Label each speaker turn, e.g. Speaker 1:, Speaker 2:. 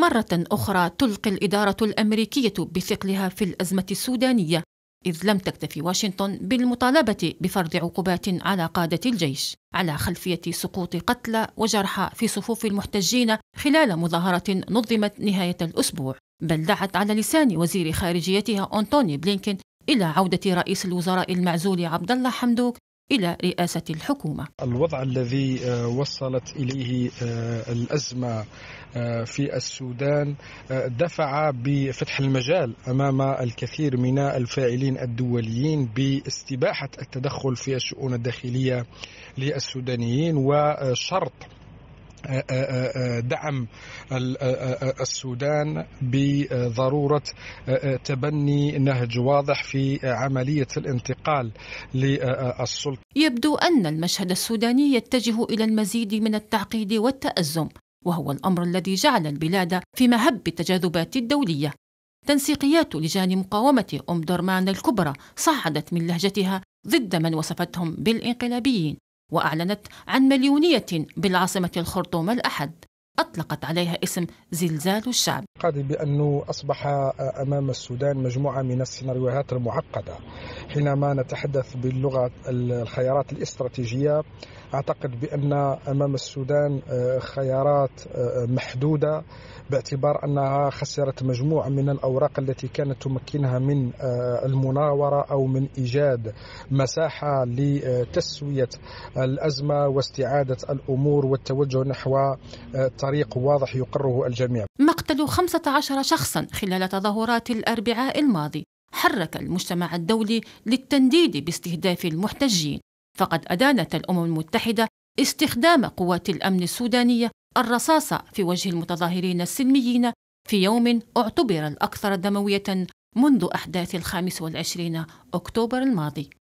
Speaker 1: مرة أخرى تلقي الإدارة الأمريكية بثقلها في الأزمة السودانية إذ لم تكتف واشنطن بالمطالبة بفرض عقوبات على قادة الجيش على خلفية سقوط قتلى وجرحى في صفوف المحتجين خلال مظاهرة نظمت نهاية الأسبوع بل دعت على لسان وزير خارجيتها أنتوني بلينكين إلى عودة رئيس الوزراء المعزول عبد الله حمدوك إلى رئاسة الحكومة
Speaker 2: الوضع الذي آه، وصلت إليه آه، الأزمة آه، في السودان دفع بفتح المجال امام الكثير من الفاعلين الدوليين باستباحه التدخل في الشؤون الداخليه للسودانيين وشرط آه، آه، آه، دعم السودان بضروره تبني نهج واضح في عمليه الانتقال للسلطه.
Speaker 1: يبدو ان المشهد السوداني يتجه الى المزيد من التعقيد والتازم، وهو الامر الذي جعل البلاد في مهب التجاذبات الدوليه. تنسيقيات لجان مقاومه ام درمان الكبرى صعدت من لهجتها ضد من وصفتهم بالانقلابيين وأعلنت عن مليونية بالعاصمة الخرطوم الأحد أطلقت عليها اسم
Speaker 2: زلزال الشعب قاضي بأنه أصبح أمام السودان مجموعة من السيناريوهات المعقدة حينما نتحدث باللغة الخيارات الاستراتيجية أعتقد بأن أمام السودان خيارات محدودة باعتبار أنها خسرت مجموعة من الأوراق التي كانت تمكنها من المناورة أو من إيجاد مساحة لتسوية الأزمة واستعادة الأمور والتوجه نحو طريق واضح يقره الجميع
Speaker 1: مقتل 15 شخصا خلال تظاهرات الأربعاء الماضي حرك المجتمع الدولي للتنديد باستهداف المحتجين فقد أدانت الأمم المتحدة استخدام قوات الأمن السودانية الرصاصة في وجه المتظاهرين السلميين في يوم اعتبر الأكثر دموية منذ أحداث الخامس والعشرين أكتوبر الماضي